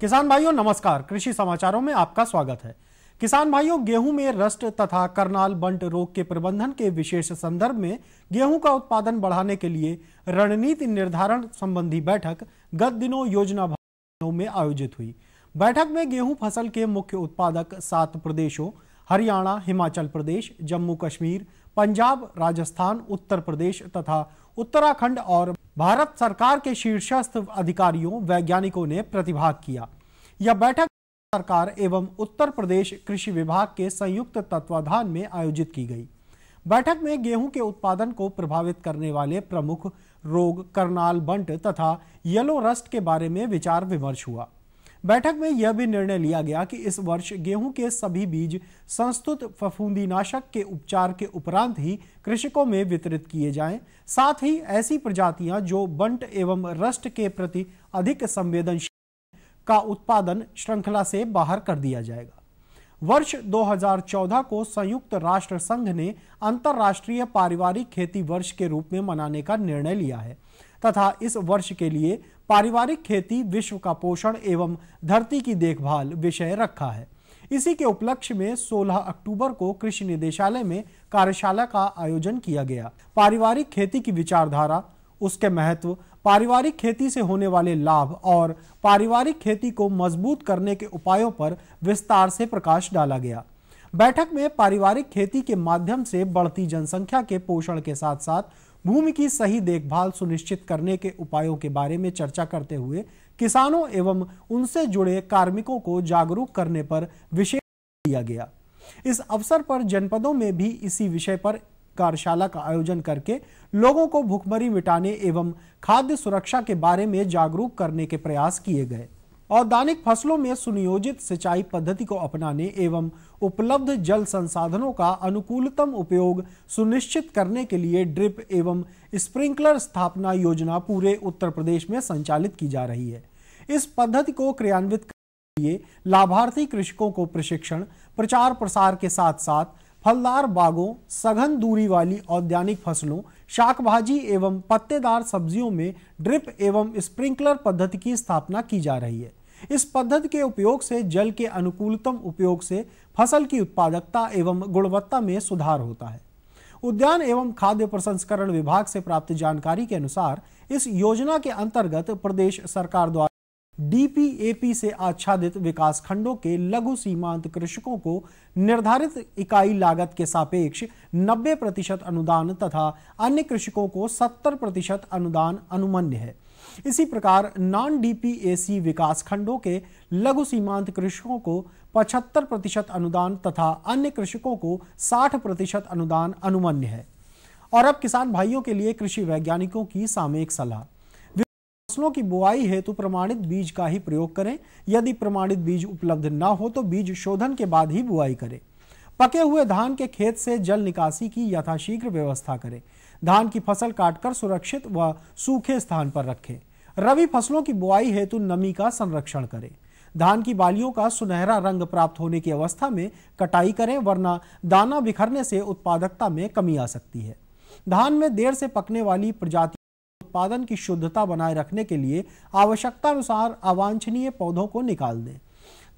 किसान भाइयों नमस्कार कृषि समाचारों में आपका स्वागत है किसान भाइयों गेहूं में रस्ट तथा करनाल बंट रोग के प्रबंधन के विशेष संदर्भ में गेहूं का उत्पादन बढ़ाने के लिए रणनीति निर्धारण संबंधी बैठक गत दिनों योजना में आयोजित हुई बैठक में गेहूं फसल के मुख्य उत्पादक सात प्रदेशों हरियाणा हिमाचल प्रदेश जम्मू कश्मीर पंजाब राजस्थान उत्तर प्रदेश तथा उत्तराखंड और भारत सरकार के शीर्षस्थ अधिकारियों वैज्ञानिकों ने प्रतिभाग किया यह बैठक सरकार एवं उत्तर प्रदेश कृषि विभाग के संयुक्त तत्वाधान में आयोजित की गई बैठक में गेहूं के उत्पादन को प्रभावित करने वाले प्रमुख रोग करनाल बंट तथा येलो रस्ट के बारे में विचार विमर्श हुआ बैठक में यह भी निर्णय लिया गया कि इस वर्ष गेहूं के सभी बीज संस्तुत नाशक के उपचार के उपरांत ही कृषकों में वितरित किए जाएं, साथ ही ऐसी प्रजातियां जो बंट एवं रस्ट के प्रति अधिक संवेदनशील का उत्पादन श्रृंखला से बाहर कर दिया जाएगा वर्ष 2014 को संयुक्त राष्ट्र संघ ने अंतर्राष्ट्रीय पारिवारिक खेती वर्ष के रूप में मनाने का निर्णय लिया है तथा इस वर्ष के लिए पारिवारिक खेती विश्व का पोषण एवं धरती की देखभाल विषय रखा है इसी के उपलक्ष्य में 16 अक्टूबर को कृषि निदेशालय में कार्यशाला का आयोजन किया गया पारिवारिक खेती की विचारधारा उसके महत्व पारिवारिक खेती से होने वाले लाभ और पारिवारिक खेती को मजबूत करने के उपायों पर विस्तार से प्रकाश डाला गया बैठक में पारिवारिक खेती के माध्यम से बढ़ती जनसंख्या के पोषण के साथ साथ भूमि की सही देखभाल सुनिश्चित करने के उपायों के बारे में चर्चा करते हुए किसानों एवं उनसे जुड़े कार्मिकों को जागरूक करने पर विशेष दिया गया इस अवसर पर जनपदों में भी इसी विषय पर कार्यशाला का आयोजन करके लोगों को भुखमरी मिटाने एवं खाद्य सुरक्षा के बारे में जागरूक करने के प्रयास किए गए और दैनिक फसलों में सुनियोजित सिंचाई पद्धति को अपनाने एवं उपलब्ध जल संसाधनों का अनुकूलतम उपयोग सुनिश्चित करने के लिए ड्रिप एवं स्प्रिंकलर स्थापना योजना पूरे उत्तर प्रदेश में संचालित की जा रही है इस पद्धति को क्रियान्वित करने के लिए लाभार्थी कृषकों को प्रशिक्षण प्रचार प्रसार के साथ साथ फलदार बागों सघन दूरी वाली औद्यानिक फसलों शाक भाजी एवं पत्तेदार सब्जियों में ड्रिप एवं स्प्रिंकलर पद्धति की स्थापना की जा रही है इस पद्धति के उपयोग से जल के अनुकूलतम उपयोग से फसल की उत्पादकता एवं गुणवत्ता में सुधार होता है उद्यान एवं खाद्य प्रसंस्करण विभाग से प्राप्त जानकारी के अनुसार इस योजना के अंतर्गत प्रदेश सरकार द्वारा डीपीएपी से आच्छादित विकास खंडों के लघु सीमांत कृषकों को निर्धारित इकाई लागत के सापेक्ष 90 प्रतिशत अनुदान तथा अन्य कृषकों को 70 प्रतिशत अनुदान अनुमन्य है इसी प्रकार नॉन डीपीएसी विकास खंडों के लघु सीमांत कृषकों को 75 प्रतिशत अनुदान तथा अन्य कृषकों को 60 प्रतिशत अनुदान अनुमन्य है और अब किसान भाइयों के लिए कृषि वैज्ञानिकों की सामयिक सलाह फसलों की बुआई हेतु प्रमाणित बीज का ही प्रयोग करें यदि प्रमाणित बीज उपलब्ध न हो तो बीज शोधन के बाद ही बुआई करें पके हुए धान के खेत से जल निकासी की यथाशीघ्र व्यवस्था करें धान की फसल काटकर सुरक्षित व सूखे स्थान पर रखें रवि फसलों की बुआई हेतु नमी का संरक्षण करें धान की बालियों का सुनहरा रंग प्राप्त होने की अवस्था में कटाई करें वरना दाना बिखरने से उत्पादकता में कमी आ सकती है धान में देर से पकने वाली प्रजाति उत्पादन की शुद्धता बनाए रखने के लिए आवश्यकतानुसार अवांछनीय पौधों को निकाल दें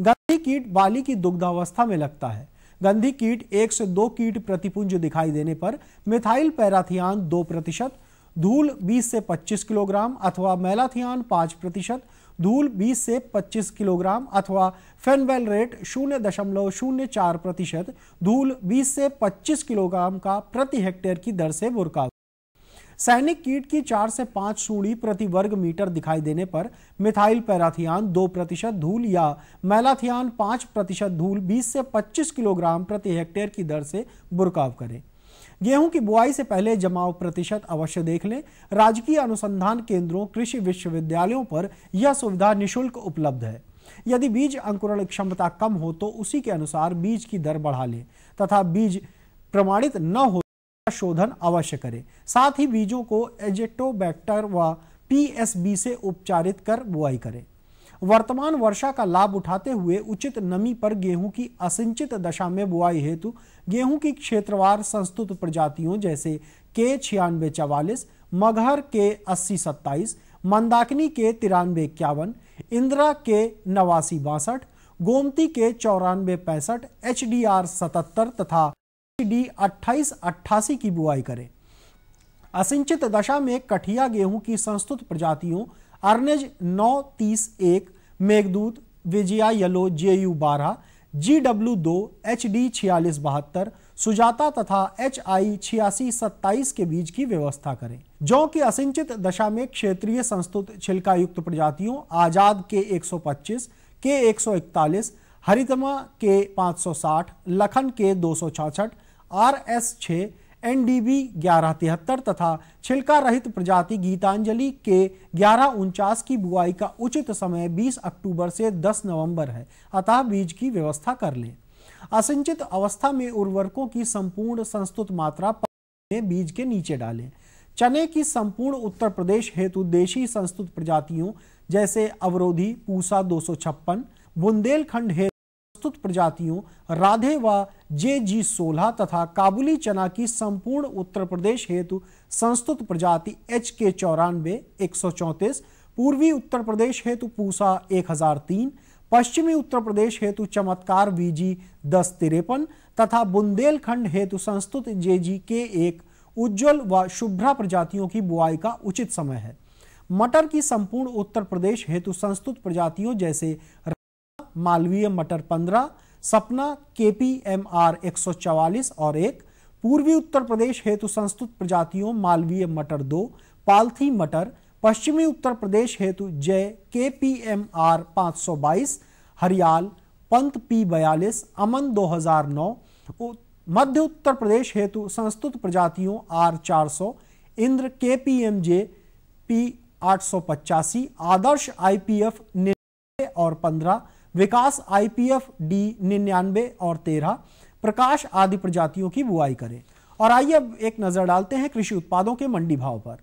गंधी कीट बाली की दुग्धावस्था में लगता है गंधी कीट एक से दो कीट प्रतिपुंज दिखाई देने पर मिथाइल पैराथियान दो प्रतिशत धूल 20 से 25 किलोग्राम अथवा मैलाथियान 5 प्रतिशत धूल 20 से 25 किलोग्राम अथवा फेनवेल रेट शून्य दशमलव शून्य चार प्रतिशत धूल 20 से 25 किलोग्राम का प्रति हेक्टेयर की दर से बुरका सैनिक कीट की चार से पांच सूढ़ी प्रति वर्ग मीटर दिखाई देने पर मिथाइल पैराथियान दो प्रतिशत धूल या मैलाथियान पांच प्रतिशत धूल बीस से पच्चीस किलोग्राम प्रति हेक्टेयर की दर से बुरकाव करें गेहूं की बुआई से पहले जमाव प्रतिशत अवश्य देख लें राजकीय अनुसंधान केंद्रों कृषि विश्वविद्यालयों पर यह सुविधा निःशुल्क उपलब्ध है यदि बीज अंकुरण क्षमता कम हो तो उसी के अनुसार बीज की दर बढ़ा लें तथा बीज प्रमाणित न हो शोधन अवश्य करें साथ ही बीजों को एजेटोबैक्टर व पीएसबी से उपचारित कर बुआई करें वर्तमान वर्षा का लाभ उठाते हुए उचित नमी पर गेहूं की असिंचित दशा में बुआई हेतु गेहूं की क्षेत्रवार संस्तुत प्रजातियों जैसे के छियानवे चवालीस मगहर के अस्सी सत्ताईस मंदाकिनी के तिरानवे इक्यावन इंदिरा के नवासी बासठ गोमती के चौरानवे पैंसठ एच डी आर सतहत्तर तथा डी अट्ठाईस अट्ठासी की बुआई करें असिंचित दशा में कठिया गेहूं की संस्तुत प्रजातियों अर्नेज नौ तीस एक Meghdoot Vijaya yellow J U बारह जी डब्ल्यू दो एच डी छियालीस बहत्तर सुजाता तथा एच आई छियासी सत्ताईस के बीज की व्यवस्था करें जौ की असिंचित दशा में क्षेत्रीय संस्तुत छिलका युक्त प्रजातियों आजाद के 125 के 141 हरितमा के 560 लखन के दो सौ आर एस छः एन डी बी ग्यारह तिहत्तर तथा छिलका रहित प्रजाति गीतांजलि के ग्यारह उनचास की बुआई का उचित समय 20 अक्टूबर से 10 नवंबर है अतः बीज की व्यवस्था कर लें असिंचित अवस्था में उर्वरकों की संपूर्ण संस्तुत मात्रा में बीज के नीचे डालें चने की संपूर्ण उत्तर प्रदेश हेतु देशी संस्तुत प्रजातियों जैसे अवरोधी पूसा दो बुंदेलखंड हेतु प्रस्तुत प्रजातियों राधे व जे जी सोलह तथा काबुली चना की संपूर्ण उत्तर प्रदेश हेतु संस्तुत प्रजाति एच के चौरानवे एक सौ चौंतीस पूर्वी उत्तर प्रदेश हेतु पूसा एक हजार तीन पश्चिमी उत्तर प्रदेश हेतु चमत्कार वीजी दस तिरपन तथा बुंदेलखंड हेतु संस्तुत जे जी के एक उज्जवल व शुभ्रा प्रजातियों की बुआई का उचित समय है मटर की संपूर्ण उत्तर प्रदेश हेतु संस्तुत प्रजातियों जैसे मालवीय मटर पंद्रह सपना के पी एम आर एक सौ चवालीस और एक पूर्वी उत्तर प्रदेश हेतु संस्तुत प्रजातियों मालवीय मटर दो पालथी मटर पश्चिमी उत्तर प्रदेश हेतु जय के पी एम आर पाँच सौ बाईस हरियाल पंत पी बयालीस अमन दो हजार नौ मध्य उत्तर प्रदेश हेतु संस्तुत प्रजातियों आर चार सौ इंद्र के पी एम जे पी आठ सौ पचासी आदर्श आई पी एफ और पंद्रह विकास आईपीएफ डी निन्यानवे और तेरह प्रकाश आदि प्रजातियों की बुआई करें और आइए अब एक नजर डालते हैं कृषि उत्पादों के मंडी भाव पर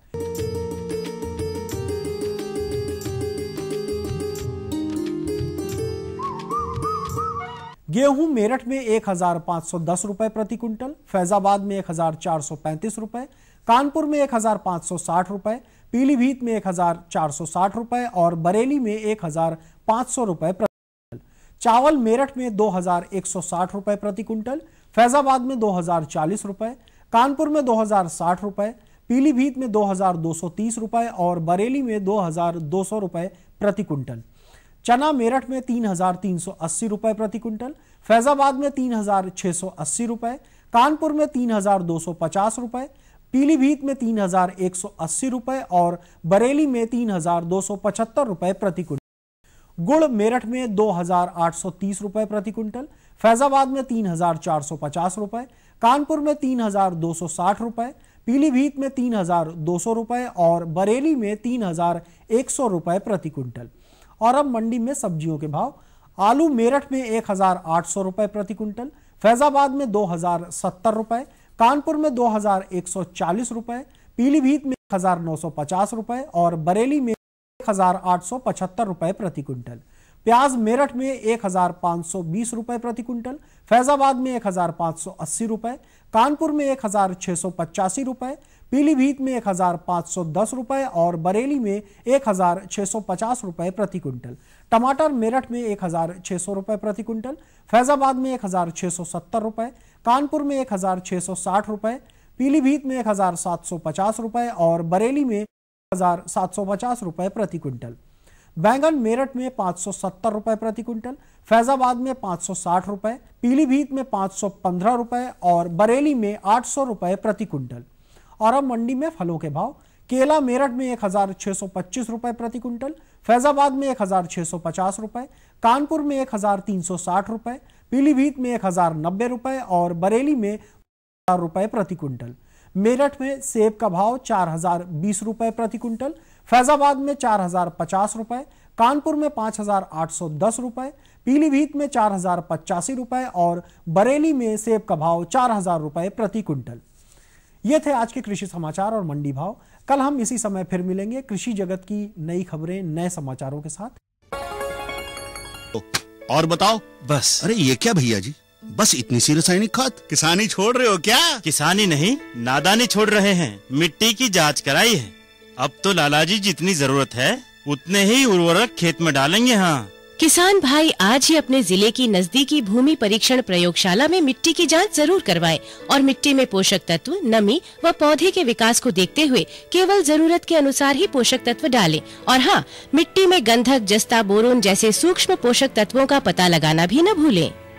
गेहूं मेरठ में एक हजार पांच सौ दस रुपए प्रति क्विंटल फैजाबाद में एक हजार चार सौ पैंतीस रुपए कानपुर में एक हजार पांच सौ साठ रुपए पीलीभीत में एक हजार चार सौ साठ रुपए और बरेली में एक हजार पांच सौ रुपए चावल मेरठ में दो रुपए प्रति क्विंटल फैजाबाद में दो रुपए कानपुर में दो रुपए पीलीभीत में 2,230 रुपए और बरेली में 2,200 रुपए प्रति क्विंटल चना मेरठ में 3,380 रुपए प्रति क्विंटल फैजाबाद में 3,680 रुपए कानपुर में 3,250 रुपए पीलीभीत में 3,180 रुपए और बरेली में 3,275 रुपए प्रति क्विंटल गुड़ मेरठ में दो हजार आठ सौ तीस रुपए प्रति क्विंटल फैजाबाद में तीन हजार चार सौ पचास रुपए कानपुर में तीन हजार दो सौ साठ रुपए पीलीभीत में तीन हजार दो सौ रुपए और बरेली में तीन हजार एक सौ रुपए प्रति क्विंटल और अब मंडी में सब्जियों के भाव आलू मेरठ में एक हजार आठ सौ रुपए प्रति क्विंटल फैजाबाद में दो हजार सत्तर रुपए कानपुर में दो हजार एक सौ चालीस रुपए पीलीभीत में एक हजार नौ सौ पचास रुपए और बरेली में हजार आठ सौ पचहत्तर रुपए प्रति क्विंटल प्याज मेरठ में 1520 रुपए प्रति क्विंटल फैजाबाद में एक हजार सौ रुपए कानपुर में एक रुपए पीलीभीत में एक पाँच सौ दस रुपए और बरेली में एक हजार सौ पचास रुपए प्रति क्विंटल टमाटर मेरठ में एक हजार सौ रुपए प्रति क्विंटल फैजाबाद में एक हजार सौ सत्तर रुपए कानपुर में एक हजार सौ साठ रुपए पीलीभीत में एक हजार सात सौ पचास रुपए और बरेली में हजार सात सौ पचास रुपए प्रति क्विंटल बैंगन मेरठ में पांच सौ सत्तर रुपए प्रति क्विंटल फैजाबाद में पांच सौ साठ रुपए पीलीभीत में पांच सौ पंद्रह रुपए और बरेली में आठ सौ रुपए प्रति क्विंटल और अब मंडी में फलों के भाव केला मेरठ में एक हजार छह सौ पच्चीस रुपए प्रति क्विंटल फैजाबाद में एक हजार छह सौ पचास रुपए कानपुर में एक हजार तीन सौ साठ रुपए पीलीभीत में एक हजार नब्बे रुपए और बरेली में रुपए प्रति क्विंटल मेरठ में सेब का भाव चार हजार बीस रुपए प्रति क्विंटल फैजाबाद में चार हजार पचास रुपए कानपुर में पांच हजार आठ सौ दस रुपए पीलीभीत में चार हजार पचासी रुपए और बरेली में सेब का भाव चार हजार रुपए प्रति क्विंटल ये थे आज के कृषि समाचार और मंडी भाव कल हम इसी समय फिर मिलेंगे कृषि जगत की नई खबरें नए समाचारों के साथ तो और बताओ बस अरे ये क्या भैया जी बस इतनी सी रासायनिक खाद किसानी छोड़ रहे हो क्या किसानी नहीं नादानी छोड़ रहे हैं मिट्टी की जांच कराई है अब तो लाला जी जितनी जरूरत है उतने ही उर्वरक खेत में डालेंगे हाँ किसान भाई आज ही अपने जिले की नजदीकी भूमि परीक्षण प्रयोगशाला में मिट्टी की जांच जरूर करवाएं और मिट्टी में पोषक तत्व नमी व पौधे के विकास को देखते हुए केवल जरूरत के अनुसार ही पोषक तत्व डालें और हाँ मिट्टी में गंधक जस्ता बोरोन जैसे सूक्ष्म पोषक तत्वों का पता लगाना भी न भूलें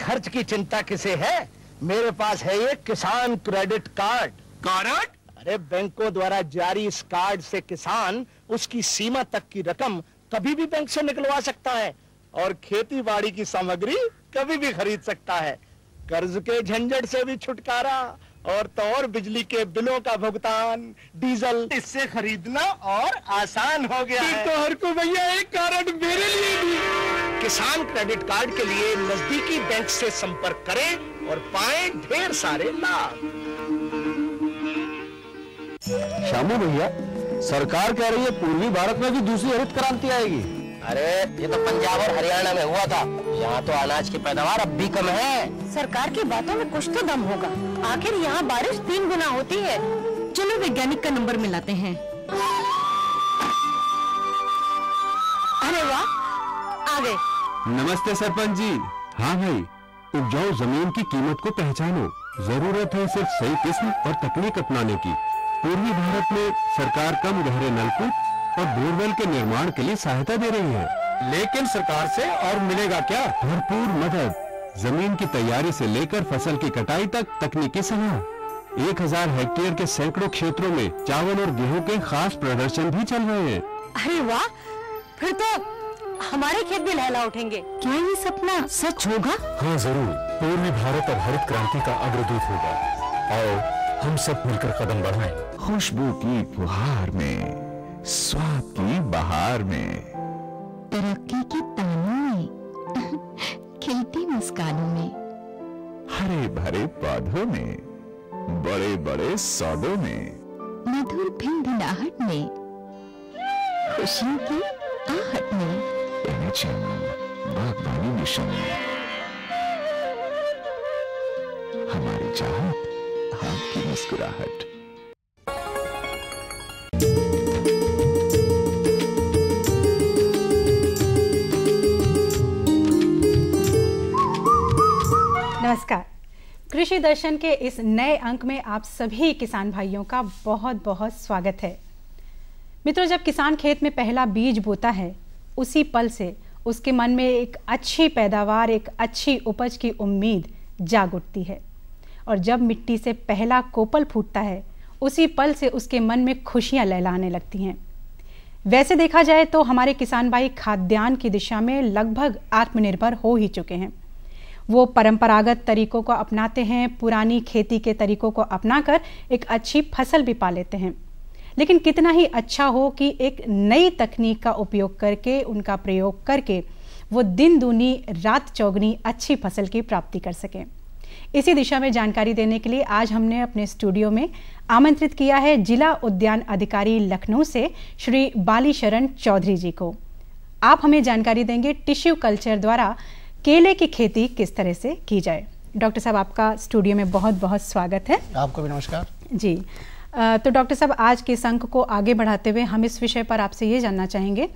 खर्च की चिंता किसे है मेरे पास है ये किसान क्रेडिट कार्ड कार्ड अरे बैंकों द्वारा जारी इस कार्ड से किसान उसकी सीमा तक की रकम कभी भी बैंक से निकलवा सकता है और खेती बाड़ी की सामग्री कभी भी खरीद सकता है कर्ज के झंझट से भी छुटकारा और तो और बिजली के बिलों का भुगतान डीजल इससे खरीदना और आसान हो गया है। तो हर को भैया एक कारण मेरे लिए भी किसान क्रेडिट कार्ड के लिए नजदीकी बैंक से संपर्क करें और पाए ढेर सारे लाभ शामू भैया सरकार कह रही है पूर्वी भारत में भी दूसरी हरित क्रांति आएगी अरे ये तो पंजाब और हरियाणा में हुआ था यहाँ तो अनाज की पैदावार अब भी कम है सरकार की बातों में कुछ तो दम होगा आखिर यहाँ बारिश तीन गुना होती है चलो वैज्ञानिक का नंबर मिलाते हैं अरे वाह आ गए नमस्ते सरपंच जी हाँ भाई उपजाऊ जमीन की कीमत को पहचानो जरूरत है सिर्फ सही किस्म और तकनीक अपनाने की पूर्वी भारत में सरकार कम गहरे नलकूप और बोरवेल के निर्माण के लिए सहायता दे रही है लेकिन सरकार से और मिलेगा क्या भरपूर मदद जमीन की तैयारी से लेकर फसल की कटाई तक तकनीकी सलाह एक हजार हेक्टेयर के सैकड़ों क्षेत्रों में चावल और गेहूं के खास प्रदर्शन भी चल रहे हैं अरे वाह फिर तो हमारे खेत भी लहला उठेंगे क्या ये सपना सच होगा हाँ जरूर पूर्वी भारत और हरित क्रांति का अग्रदूत होगा और हम सब मिलकर कदम बढ़ाएं। खुशबू की फुहार में स्वाद की बहार में तरक्की की तानी खिलती मुस्कानों में हरे भरे पौधों में बड़े बड़े सौदों में मधुर भिनाहट में खुशियों की आहट में एनएचएम बागबानी मिशन हमारी चाहत आपकी मुस्कुराहट कृषि दर्शन के इस नए अंक में आप सभी किसान भाइयों का बहुत बहुत स्वागत है मित्रों जब किसान खेत में पहला बीज बोता है उसी पल से उसके मन में एक अच्छी पैदावार एक अच्छी उपज की उम्मीद जाग उठती है और जब मिट्टी से पहला कोपल फूटता है उसी पल से उसके मन में खुशियां लहलाने लगती हैं वैसे देखा जाए तो हमारे किसान भाई खाद्यान्न की दिशा में लगभग आत्मनिर्भर हो ही चुके हैं वो परंपरागत तरीकों को अपनाते हैं पुरानी खेती के तरीकों को अपनाकर एक अच्छी फसल भी पा लेते हैं लेकिन कितना ही अच्छा हो कि एक नई तकनीक का उपयोग करके उनका प्रयोग करके वो दिन दूनी रात चौगनी अच्छी फसल की प्राप्ति कर सकें इसी दिशा में जानकारी देने के लिए आज हमने अपने स्टूडियो में आमंत्रित किया है जिला उद्यान अधिकारी लखनऊ से श्री बालीशरण चौधरी जी को आप हमें जानकारी देंगे टिश्यू कल्चर द्वारा केले की खेती किस तरह से की जाए डॉक्टर साहब आपका स्टूडियो में बहुत बहुत स्वागत है आपको भी नमस्कार जी तो डॉक्टर साहब आज के इस अंक को आगे बढ़ाते हुए हम इस विषय पर आपसे ये जानना चाहेंगे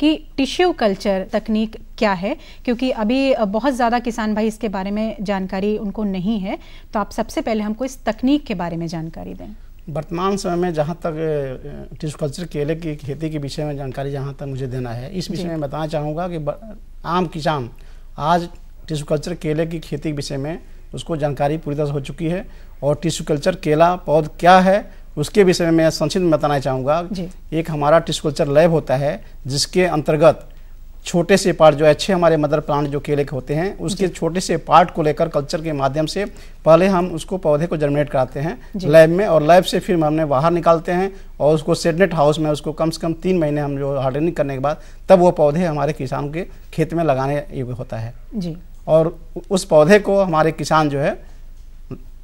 कि टिश्यू कल्चर तकनीक क्या है क्योंकि अभी बहुत ज़्यादा किसान भाई इसके बारे में जानकारी उनको नहीं है तो आप सबसे पहले हमको इस तकनीक के बारे में जानकारी दें वर्तमान समय में जहाँ तक टिश्यू कल्चर केले की खेती के विषय में जानकारी जहाँ तक मुझे देना है इस विषय में बताना चाहूँगा कि आम किसान आज टिश्यू कल्चर केले की खेती के विषय में उसको जानकारी पूरी तरह से हो चुकी है और टिश्यू कल्चर केला पौध क्या है उसके विषय में मैं संक्षिप्त बताना चाहूँगा एक हमारा टिश्यू कल्चर लैब होता है जिसके अंतर्गत छोटे से पार्ट जो अच्छे हमारे मदर प्लांट जो केले के होते हैं उसके छोटे से पार्ट को लेकर कल्चर के माध्यम से पहले हम उसको पौधे को जर्मिनेट कराते हैं लैब में और लैब से फिर हमने बाहर निकालते हैं और उसको सेडनेट हाउस में उसको कम से कम तीन महीने हम जो हार्डनिंग करने के बाद तब वो पौधे हमारे किसान के खेत में लगाने योग्य होता है जी और उस पौधे को हमारे किसान जो है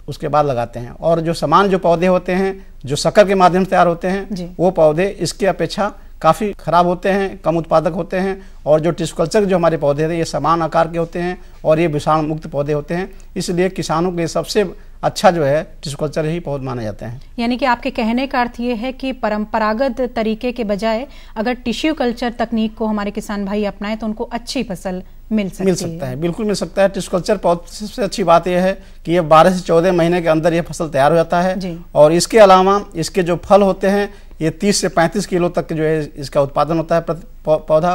उसके बाद लगाते हैं और जो समान जो पौधे होते हैं जो शक्कर के माध्यम से तैयार होते हैं वो पौधे इसके अपेक्षा काफ़ी ख़राब होते हैं कम उत्पादक होते हैं और जो टिस्कल्चर जो हमारे पौधे हैं ये समान आकार के होते हैं और ये विषाणु मुक्त पौधे होते हैं इसलिए किसानों के सबसे अच्छा जो है टिस्कल्चर ही पौध माने जाते हैं यानी कि आपके कहने का अर्थ ये है कि परंपरागत तरीके के बजाय अगर टिश्यू कल्चर तकनीक को हमारे किसान भाई अपनाएं तो उनको अच्छी फसल मिल सकती मिल सकता है, बिल्कुल मिल सकता है टिश्यू कल्चर पौध सबसे अच्छी बात यह है कि ये बारह से चौदह महीने के अंदर यह फसल तैयार हो जाता है और इसके अलावा इसके जो फल होते हैं ये 30 से 35 किलो तक जो है इसका उत्पादन होता है पौधा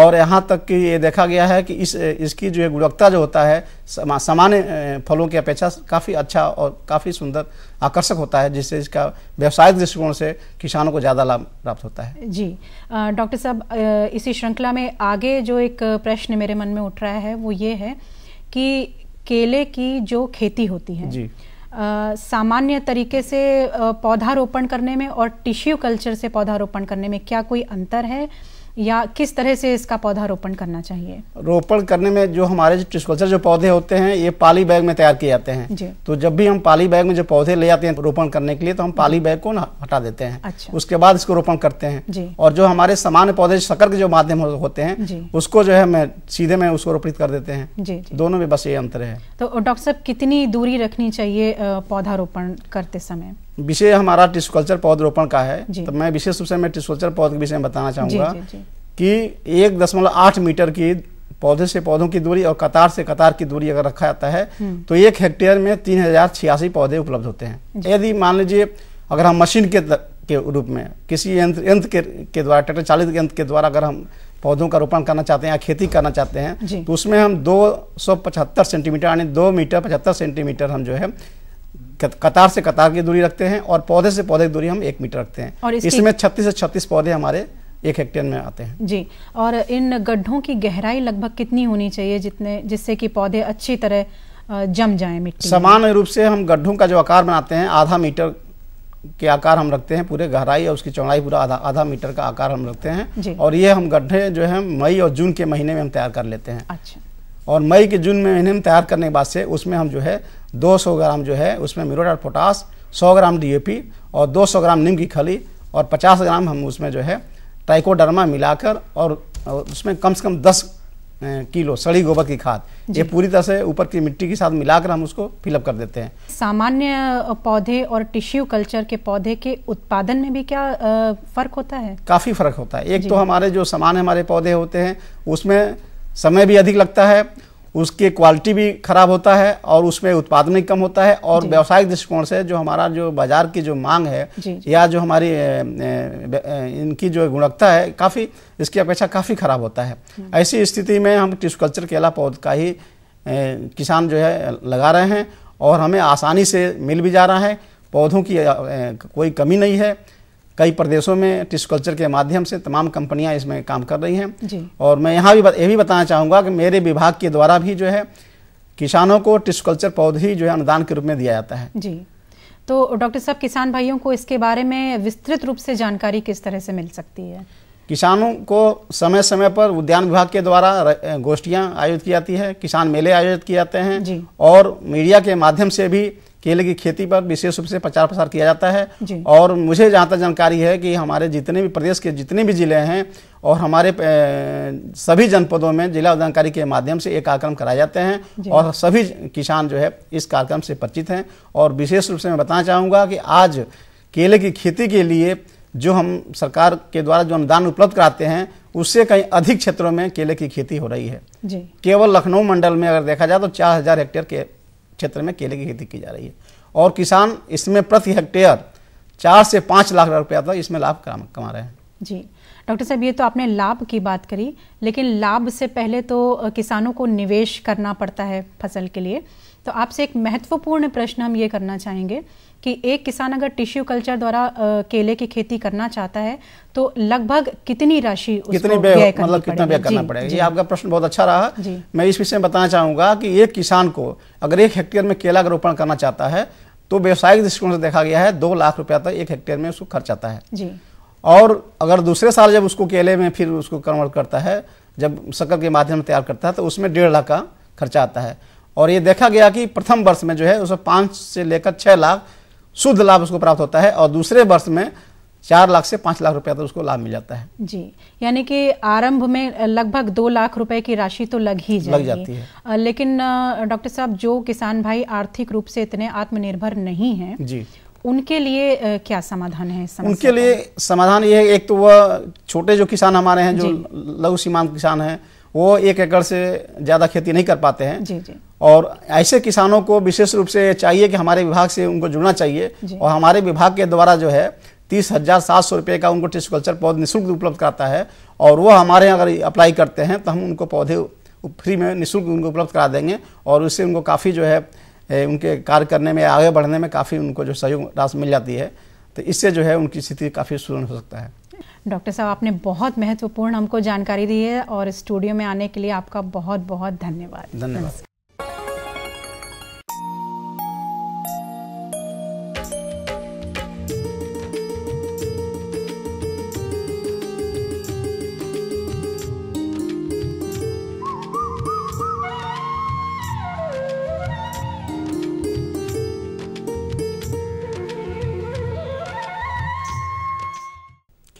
और यहाँ तक कि ये देखा गया है कि इस इसकी जो है गुणवत्ता जो होता है सामान्य फलों की अपेक्षा काफ़ी अच्छा और काफ़ी सुंदर आकर्षक होता है जिससे इसका व्यवसायिक दृष्टिकोण से किसानों को ज़्यादा लाभ प्राप्त होता है जी डॉक्टर साहब इसी श्रृंखला में आगे जो एक प्रश्न मेरे मन में उठ रहा है वो ये है कि केले की जो खेती होती है जी सामान्य तरीके से पौधारोपण करने में और टिश्यू कल्चर से पौधारोपण करने में क्या कोई अंतर है या किस तरह से इसका पौधा रोपण करना चाहिए रोपण करने में जो हमारे जो ट्रिस्कल्चर जो पौधे होते हैं ये पाली बैग में तैयार किए जाते हैं तो जब भी हम पाली बैग में जो पौधे ले जाते हैं रोपण करने के लिए तो हम पाली बैग को ना हटा देते हैं अच्छा। उसके बाद इसको रोपण करते हैं और जो हमारे सामान्य पौधे शकर के जो माध्यम होते हैं उसको जो है मैं सीधे में उसको रोपित कर देते हैं दोनों में बस ये अंतर है तो डॉक्टर साहब कितनी दूरी रखनी चाहिए पौधा रोपण करते समय विषय हमारा टिस्कल्चर पौध पौधरोपण का है तो मैं विशेष रूप से मैं टिस्कल्चर पौध पौधे के विषय में बताना चाहूँगा कि एक दशमलव आठ मीटर की पौधे से पौधों की दूरी और कतार से कतार की दूरी अगर रखा जाता है हम्म। तो एक हेक्टेयर में तीन हजार छियासी पौधे उपलब्ध होते हैं यदि मान लीजिए अगर हम मशीन के के रूप में किसी यंत्र यंत्र के, के द्वारा ट्रैक्टर चालित यंत्र के द्वारा अगर हम पौधों का रोपण करना चाहते हैं या खेती करना चाहते हैं तो उसमें हम दो सौ पचहत्तर सेंटीमीटर यानी दो मीटर पचहत्तर सेंटीमीटर हम जो है कतार से कतार की दूरी रखते हैं और पौधे से पौधे की दूरी हम एक मीटर रखते हैं और इसमें छत्तीस से छत्तीस पौधे हमारे एक हेक्टेयर में आते हैं जी और इन गड्ढों की गहराई लगभग कितनी होनी चाहिए जितने जिससे कि पौधे अच्छी तरह जम जाए मिट्टी समान रूप से हम गड्ढों का जो आकार बनाते हैं आधा मीटर के आकार हम रखते हैं पूरे गहराई और उसकी चौड़ाई पूरा आधा आधा मीटर का आकार हम रखते हैं और ये हम गड्ढे जो है मई और जून के महीने में हम तैयार कर लेते हैं अच्छा और मई के जून में इन्हें तैयार करने के बाद से उसमें हम जो है 200 ग्राम जो है उसमें मिरोडाट पोटास 100 ग्राम डीएपी और 200 ग्राम नीम की खली और 50 ग्राम हम उसमें जो है टाइकोडर्मा मिलाकर और उसमें कम से कम 10 किलो सड़ी गोबर की खाद ये पूरी तरह से ऊपर की मिट्टी के साथ मिलाकर हम उसको फिलअप कर देते हैं सामान्य पौधे और टिश्यू कल्चर के पौधे के उत्पादन में भी क्या फर्क होता है काफी फर्क होता है एक तो हमारे जो सामान्य हमारे पौधे होते हैं उसमें समय भी अधिक लगता है उसके क्वालिटी भी खराब होता है और उसमें उत्पादन भी कम होता है और व्यावसायिक दृष्टिकोण से जो हमारा जो बाजार की जो मांग है या जो हमारी इनकी जो गुणवत्ता है काफ़ी इसकी अपेक्षा काफ़ी खराब होता है ऐसी स्थिति में हम टिश्यू कल्चर केला पौध का ही किसान जो है लगा रहे हैं और हमें आसानी से मिल भी जा रहा है पौधों की कोई कमी नहीं है कई प्रदेशों में टिश्यू कल्चर के माध्यम से तमाम कंपनियां इसमें काम कर रही हैं और मैं यहाँ भी ये भी बताना चाहूँगा कि मेरे विभाग के द्वारा भी जो है किसानों को टिश्यू कल्चर पौधे जो है अनुदान के रूप में दिया जाता है जी तो डॉक्टर साहब किसान भाइयों को इसके बारे में विस्तृत रूप से जानकारी किस तरह से मिल सकती है किसानों को समय समय पर उद्यान विभाग के द्वारा गोष्ठियाँ आयोजित की जाती है किसान मेले आयोजित किए जाते हैं और मीडिया के माध्यम से भी केले की खेती पर विशेष रूप से प्रचार प्रसार किया जाता है और मुझे जहाँ तक जानकारी है कि हमारे जितने भी प्रदेश के जितने भी जिले हैं और हमारे सभी जनपदों में जिला अधिकारी के माध्यम से ये कार्यक्रम कराए जाते हैं और सभी किसान जो है इस कार्यक्रम से परिचित हैं और विशेष रूप से मैं बताना चाहूँगा कि आज केले की खेती के लिए जो हम सरकार के द्वारा जो अनुदान उपलब्ध कराते हैं उससे कहीं अधिक क्षेत्रों में केले की खेती हो रही है केवल लखनऊ मंडल में अगर देखा जाए तो चार हजार हेक्टेयर के क्षेत्र में केले की खेती की जा रही है और किसान इसमें प्रति हेक्टेयर चार से पांच लाख रुपया तक इसमें लाभ कमा रहे हैं जी डॉक्टर साहब ये तो आपने लाभ की बात करी लेकिन लाभ से पहले तो किसानों को निवेश करना पड़ता है फसल के लिए तो आपसे एक महत्वपूर्ण प्रश्न हम ये करना चाहेंगे कि एक किसान अगर टिश्यू कल्चर द्वारा केले की खेती करना चाहता है तो लगभग कितनी राशि कितनी व्यय मतलब कितना व्यय करना पड़ेगा ये आपका प्रश्न बहुत अच्छा रहा मैं इस विषय में बताना चाहूंगा कि एक किसान को अगर एक हेक्टेयर में केला का रोपण करना चाहता है तो व्यवसायिक दृष्टिकोण से देखा गया है दो लाख रुपया तक एक हेक्टेयर में उसको खर्च आता है और अगर दूसरे साल जब उसको केले में फिर उसको कन्वर्ट करता है जब शक्कर के माध्यम से तैयार करता है तो उसमें डेढ़ लाख का खर्चा आता है और ये देखा गया कि प्रथम वर्ष में जो है उसमें पाँच से लेकर छः लाख शुद्ध लाभ उसको प्राप्त होता है और दूसरे वर्ष में चार लाख से पांच लाख रुपया तक तो उसको लाभ मिल जाता है जी यानी कि आरंभ में लगभग दो लाख रुपए की राशि तो लग ही जाएगी लग जाती है लेकिन डॉक्टर साहब जो किसान भाई आर्थिक रूप से इतने आत्मनिर्भर नहीं है जी उनके लिए क्या समाधान है समस्या उनके लिए समाधान ये है एक तो वह छोटे जो किसान हमारे हैं जो लघु सीमांत किसान है वो एक एकड़ से ज़्यादा खेती नहीं कर पाते हैं जी जी और ऐसे किसानों को विशेष रूप से चाहिए कि हमारे विभाग से उनको जुड़ना चाहिए और हमारे विभाग के द्वारा जो है तीस हज़ार सात सौ रुपये का उनको टिस्ट कल्चर पौध निःशुल्क उपलब्ध कराता है और वो हमारे यहाँ अगर अप्लाई करते हैं तो हम उनको पौधे फ्री में निःशुल्क उनको उपलब्ध करा देंगे और उससे उनको काफ़ी जो है उनके कार्य करने में आगे बढ़ने में काफ़ी उनको जो सहयोग राशि मिल जाती है तो इससे जो है उनकी स्थिति काफ़ी सुदृढ़ हो सकता है डॉक्टर साहब आपने बहुत महत्वपूर्ण हमको जानकारी दी है और स्टूडियो में आने के लिए आपका बहुत बहुत धन्यवाद धन्यवाद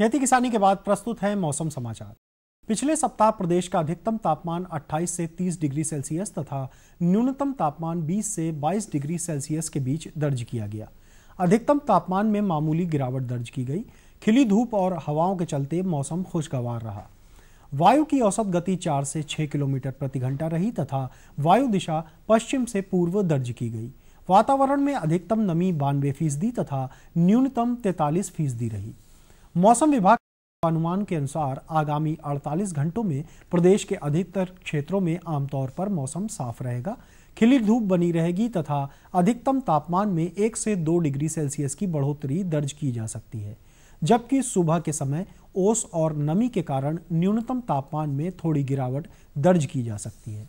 खेती किसानी के बाद प्रस्तुत है मौसम समाचार पिछले सप्ताह प्रदेश का अधिकतम तापमान 28 से 30 डिग्री सेल्सियस तथा न्यूनतम तापमान 20 से 22 डिग्री सेल्सियस के बीच दर्ज किया गया अधिकतम तापमान में मामूली गिरावट दर्ज की गई खिली धूप और हवाओं के चलते मौसम खुशगवार रहा वायु की औसत गति 4 से 6 किलोमीटर प्रति घंटा रही तथा वायु दिशा पश्चिम से पूर्व दर्ज की गई वातावरण में अधिकतम नमी बानवे फीसदी तथा न्यूनतम तैतालीस फीसदी रही मौसम विभाग अनुमान के अनुसार आगामी 48 घंटों में प्रदेश के अधिकतर क्षेत्रों में आमतौर पर मौसम साफ रहेगा खिली धूप बनी रहेगी तथा अधिकतम तापमान में एक से दो डिग्री सेल्सियस की बढ़ोतरी दर्ज की जा सकती है जबकि सुबह के समय ओस और नमी के कारण न्यूनतम तापमान में थोड़ी गिरावट दर्ज की जा सकती है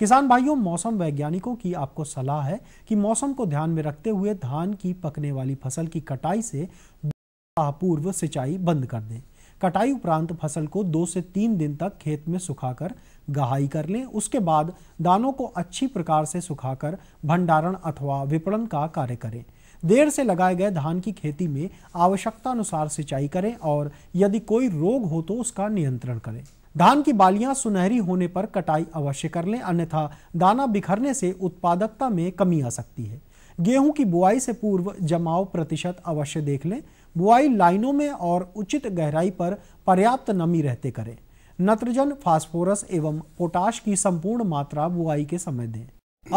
किसान भाइयों मौसम वैज्ञानिकों की आपको सलाह है कि मौसम को ध्यान में रखते हुए धान की पकने वाली फसल की कटाई से अपूर्व सिंचाई बंद कर दें कटाई उपरांत फसल को दो से तीन दिन तक खेत में सुखाकर गहाई कर लें उसके बाद दानों को अच्छी प्रकार से सुखाकर भंडारण अथवा विपणन का कार्य करें देर से लगाए गए धान की खेती में आवश्यकता अनुसार सिंचाई करें और यदि कोई रोग हो तो उसका नियंत्रण करें धान की बालियां सुनहरी होने पर कटाई अवश्य कर लें अन्यथा दाना बिखरने से उत्पादकता में कमी आ सकती है गेहूं की बुआई से पूर्व जमाव प्रतिशत अवश्य देख लें बुआई लाइनों में और उचित गहराई पर पर्याप्त नमी रहते करें नत्रजन फास्फोरस एवं पोटाश की संपूर्ण मात्रा बुआई के समय दें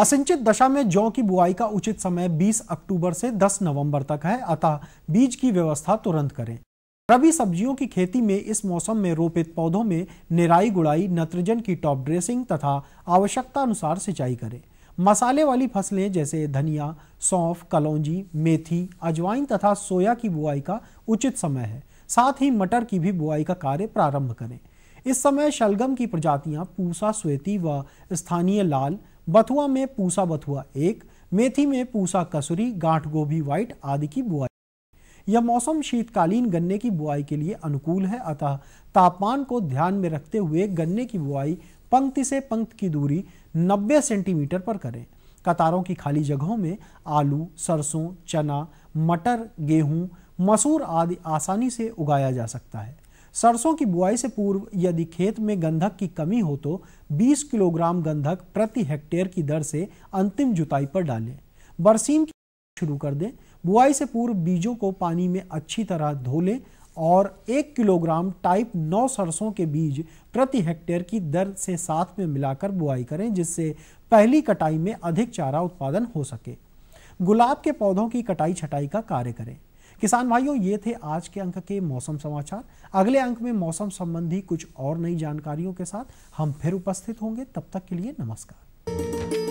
असिंचित दशा में जौ की बुआई का उचित समय 20 अक्टूबर से 10 नवंबर तक है अतः बीज की व्यवस्था तुरंत करें रबी सब्जियों की खेती में इस मौसम में रोपित पौधों में निराई गुड़ाई नत्रजन की टॉप ड्रेसिंग तथा आवश्यकता अनुसार सिंचाई करें मसाले वाली फसलें जैसे धनिया सौंफ कलौजी मेथी अजवाइन तथा सोया की बुआई का उचित समय है साथ ही मटर की भी बुआई का कार्य प्रारंभ करें इस समय शलगम की प्रजातियां पूसा स्वेती व स्थानीय लाल बथुआ में पूसा बथुआ एक मेथी में पूसा कसुरी गांठ गोभी व्हाइट आदि की बुआई यह मौसम शीतकालीन गन्ने की बुआई के लिए अनुकूल है अतः तापमान को ध्यान में रखते हुए गन्ने की बुआई पंक्ति से पंक्ति की दूरी 90 सेंटीमीटर पर करें कतारों की खाली जगहों में आलू सरसों चना मटर गेहूं मसूर आदि आसानी से उगाया जा सकता है सरसों की बुआई से पूर्व यदि खेत में गंधक की कमी हो तो 20 किलोग्राम गंधक प्रति हेक्टेयर की दर से अंतिम जुताई पर डालें बरसीम शुरू कर दें बुआई से पूर्व बीजों को पानी में अच्छी तरह धो लें और एक किलोग्राम टाइप नौ सरसों के बीज प्रति हेक्टेयर की दर से साथ में मिलाकर बुआई करें जिससे पहली कटाई में अधिक चारा उत्पादन हो सके गुलाब के पौधों की कटाई छटाई का कार्य करें किसान भाइयों ये थे आज के अंक के मौसम समाचार अगले अंक में मौसम संबंधी कुछ और नई जानकारियों के साथ हम फिर उपस्थित होंगे तब तक के लिए नमस्कार